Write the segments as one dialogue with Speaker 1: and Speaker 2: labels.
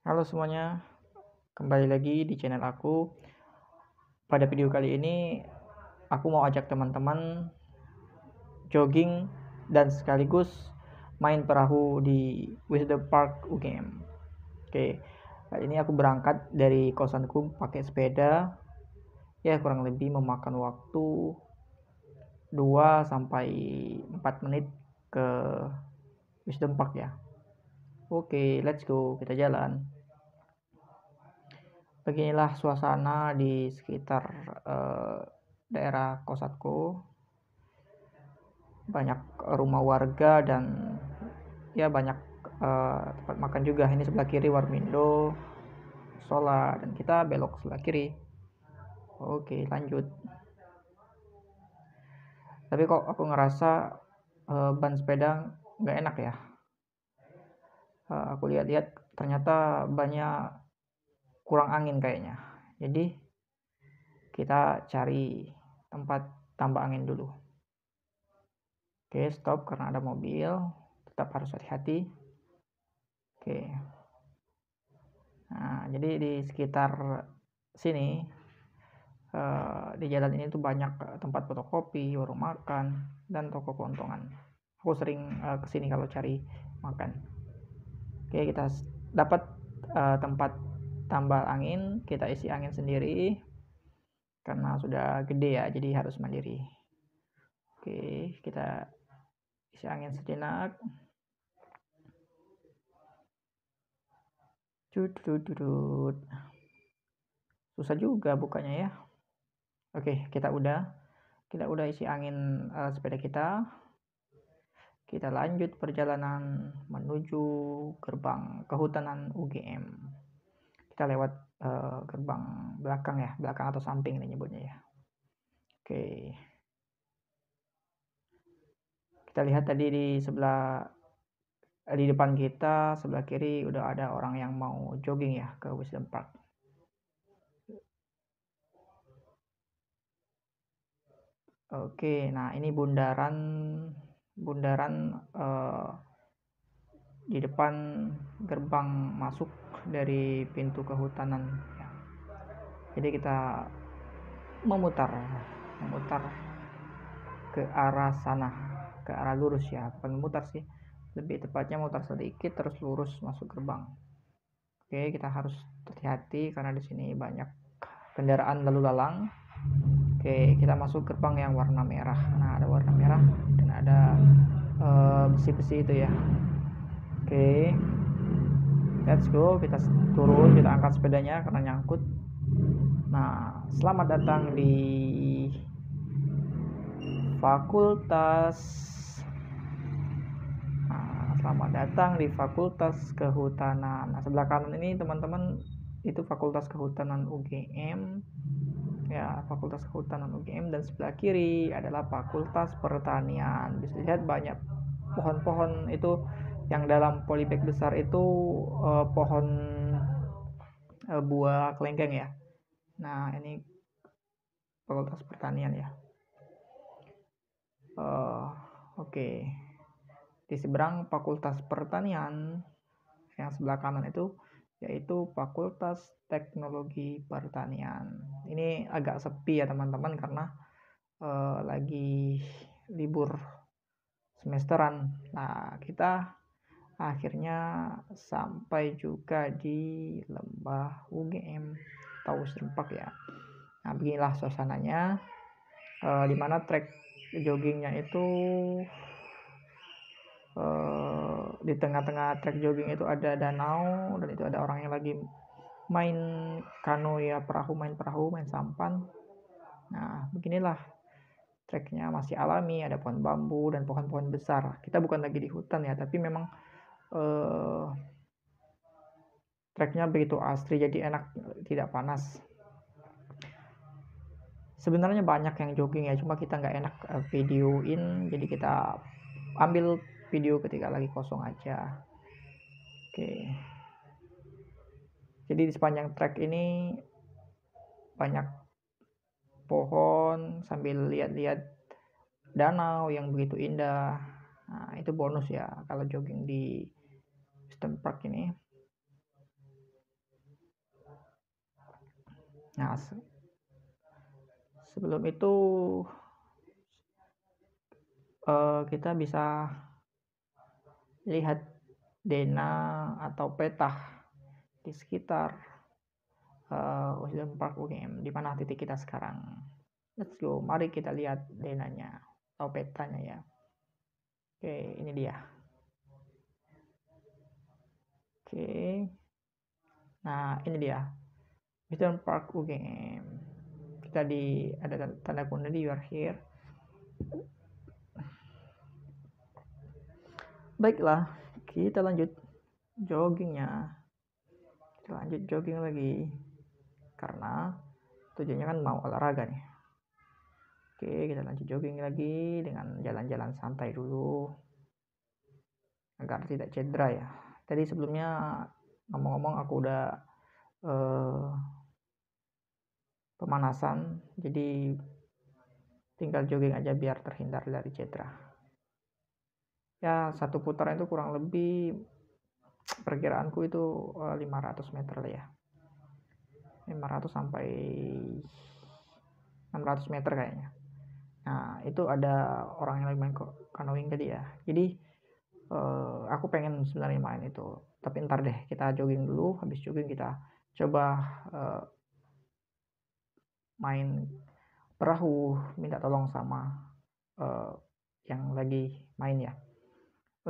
Speaker 1: Halo semuanya, kembali lagi di channel aku. Pada video kali ini, aku mau ajak teman-teman jogging dan sekaligus main perahu di Wisdom Park UGM. Oke, kali ini aku berangkat dari kosanku pakai sepeda. Ya, kurang lebih memakan waktu 2 sampai 4 menit ke Wisdom Park ya. Oke, okay, let's go. Kita jalan. Beginilah suasana di sekitar uh, daerah Kosatku. Banyak rumah warga dan ya banyak uh, tempat makan juga. Ini sebelah kiri Warmindo, Sola, dan kita belok sebelah kiri. Oke, okay, lanjut. Tapi kok aku ngerasa uh, ban sepeda nggak enak ya Eh, aku lihat-lihat ternyata banyak kurang angin kayaknya jadi kita cari tempat tambah angin dulu oke stop karena ada mobil tetap harus hati-hati oke nah jadi di sekitar sini uh, di jalan ini tuh banyak tempat fotokopi warung makan dan toko kelontongan. aku sering uh, kesini kalau cari makan Oke, kita dapat uh, tempat tambal angin, kita isi angin sendiri karena sudah gede ya, jadi harus mandiri. Oke, kita isi angin sejenak. Dudududud. Susah juga bukanya ya. Oke, kita udah kita udah isi angin uh, sepeda kita. Kita lanjut perjalanan menuju gerbang kehutanan UGM. Kita lewat uh, gerbang belakang ya, belakang atau samping ini nyebutnya ya. Oke. Kita lihat tadi di sebelah di depan kita sebelah kiri udah ada orang yang mau jogging ya ke Wisdom Park. Oke, nah ini bundaran bundaran uh, di depan gerbang masuk dari pintu kehutanan ya. jadi kita memutar memutar ke arah sana ke arah lurus ya bukan memutar sih lebih tepatnya memutar sedikit terus lurus masuk gerbang oke kita harus hati-hati karena di sini banyak kendaraan lalu lalang Oke, kita masuk gerbang yang warna merah. Nah, ada warna merah dan ada eh, besi-besi uh, itu ya. Oke. Let's go, kita turun, kita angkat sepedanya karena nyangkut. Nah, selamat datang di Fakultas nah, Selamat datang di Fakultas Kehutanan. Nah, sebelah kanan ini teman-teman itu Fakultas Kehutanan UGM ya Fakultas Kehutanan UGM dan sebelah kiri adalah Fakultas Pertanian. Bisa lihat banyak pohon-pohon itu yang dalam polybag besar itu eh, pohon eh, buah kelengkeng ya. Nah, ini Fakultas Pertanian ya. Uh, Oke. Okay. Di seberang Fakultas Pertanian yang sebelah kanan itu yaitu Fakultas Teknologi Pertanian. Ini agak sepi ya teman-teman karena uh, lagi libur semesteran. Nah, kita akhirnya sampai juga di lembah UGM Tahu Serempak ya. Nah, beginilah suasananya. Uh, mana trek joggingnya itu uh, di tengah-tengah trek jogging itu ada danau dan itu ada orang yang lagi main kano ya perahu main perahu main sampan nah beginilah treknya masih alami ada pohon bambu dan pohon-pohon besar kita bukan lagi di hutan ya tapi memang eh, treknya begitu asri jadi enak tidak panas sebenarnya banyak yang jogging ya cuma kita nggak enak eh, videoin jadi kita ambil video ketika lagi kosong aja oke jadi di sepanjang track ini banyak pohon sambil lihat-lihat danau yang begitu indah nah itu bonus ya kalau jogging di Western Park ini Nah, se sebelum itu uh, kita bisa lihat dena atau peta di sekitar uh, Park UGM di mana titik kita sekarang let's go mari kita lihat denanya atau petanya ya oke ini dia oke nah ini dia Wisdom Park UGM kita di ada tanda kuning di you here baiklah kita lanjut joggingnya kita lanjut jogging lagi karena tujuannya kan mau olahraga nih oke kita lanjut jogging lagi dengan jalan-jalan santai dulu agar tidak cedera ya tadi sebelumnya ngomong-ngomong aku udah uh, pemanasan jadi tinggal jogging aja biar terhindar dari cedera ya satu putaran itu kurang lebih perkiraanku itu 500 eh, meter lah ya 500 sampai 600 meter kayaknya nah itu ada orang yang lagi main kanoing tadi ya jadi eh, aku pengen sebenarnya main itu tapi ntar deh kita jogging dulu habis jogging kita coba eh, main perahu minta tolong sama eh, yang lagi main ya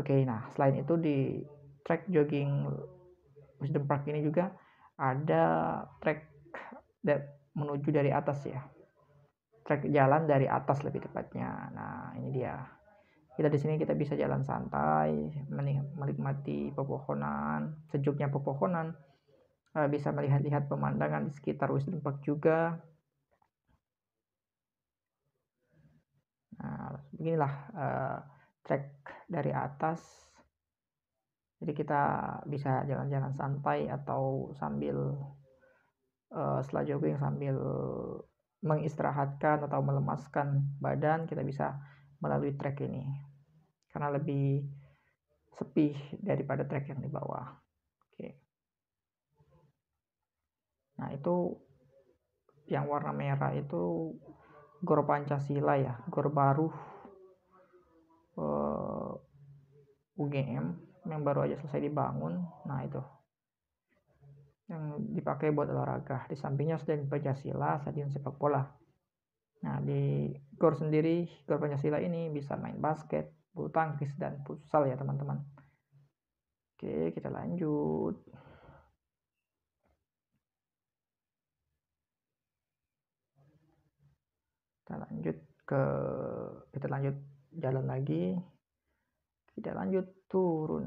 Speaker 1: Oke, nah selain itu di track jogging Wisdom Park ini juga ada track menuju dari atas ya. Track jalan dari atas lebih tepatnya. Nah, ini dia. Kita di sini kita bisa jalan santai, menikmati pepohonan, sejuknya pepohonan. Eh, bisa melihat-lihat pemandangan di sekitar Wisdom Park juga. Nah, beginilah uh, Track dari atas jadi kita bisa jalan-jalan santai atau sambil uh, setelah jogging sambil mengistirahatkan atau melemaskan badan kita bisa melalui track ini karena lebih sepi daripada track yang di bawah. Oke. Nah, itu yang warna merah itu Gor Pancasila ya, Gor Baruh uh, eh, UGM yang baru aja selesai dibangun nah itu yang dipakai buat olahraga di sampingnya stadion Pancasila stadion sepak bola nah di gor sendiri gor Pancasila ini bisa main basket bulu tangkis dan futsal ya teman-teman oke kita lanjut kita lanjut ke kita lanjut jalan lagi kita lanjut turun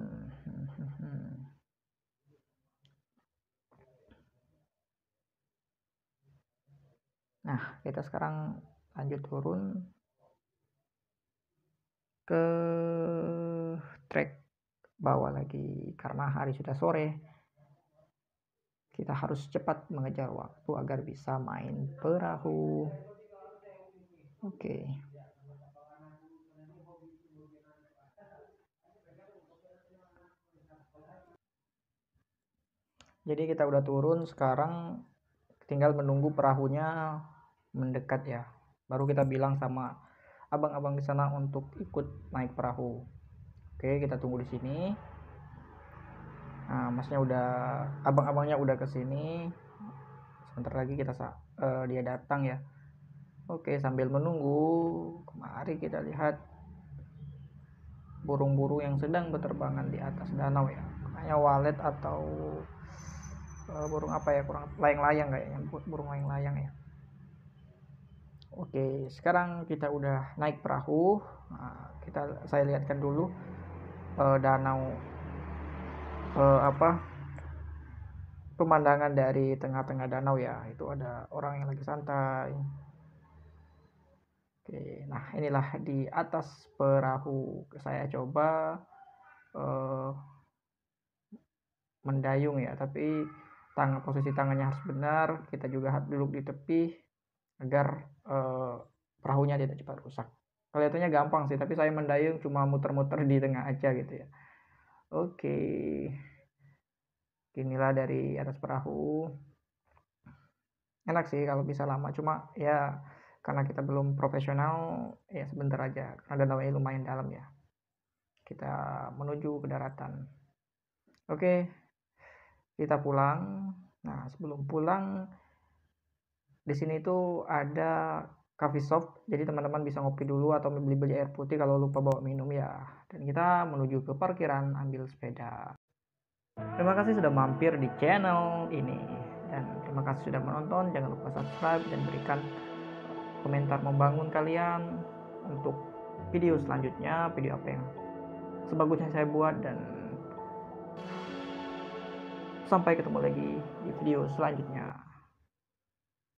Speaker 1: nah kita sekarang lanjut turun ke trek bawah lagi karena hari sudah sore kita harus cepat mengejar waktu agar bisa main perahu oke okay. jadi kita udah turun sekarang tinggal menunggu perahunya mendekat ya baru kita bilang sama abang-abang di sana untuk ikut naik perahu oke kita tunggu di sini nah masnya udah abang-abangnya udah ke sini sebentar lagi kita uh, dia datang ya Oke, sambil menunggu, mari kita lihat burung-burung yang sedang berterbangan di atas danau ya. Kayaknya walet atau uh, burung apa ya kurang layang-layang kayaknya burung layang-layang ya Oke sekarang kita udah naik perahu nah, kita saya lihatkan dulu uh, danau uh, apa pemandangan dari tengah-tengah danau ya itu ada orang yang lagi santai Oke, nah inilah di atas perahu saya coba uh, mendayung ya, tapi tangan posisi tangannya harus benar kita juga harus duduk di tepi agar e, perahunya tidak cepat rusak kelihatannya gampang sih tapi saya mendayung cuma muter-muter di tengah aja gitu ya oke okay. inilah dari atas perahu enak sih kalau bisa lama cuma ya karena kita belum profesional ya sebentar aja karena danaunya lumayan dalam ya kita menuju ke daratan oke okay kita pulang. Nah, sebelum pulang di sini itu ada coffee shop. Jadi teman-teman bisa ngopi dulu atau beli-beli air putih kalau lupa bawa minum ya. Dan kita menuju ke parkiran ambil sepeda. Terima kasih sudah mampir di channel ini dan terima kasih sudah menonton. Jangan lupa subscribe dan berikan komentar membangun kalian untuk video selanjutnya, video apa yang sebagusnya saya buat dan Sampai ketemu lagi di video selanjutnya.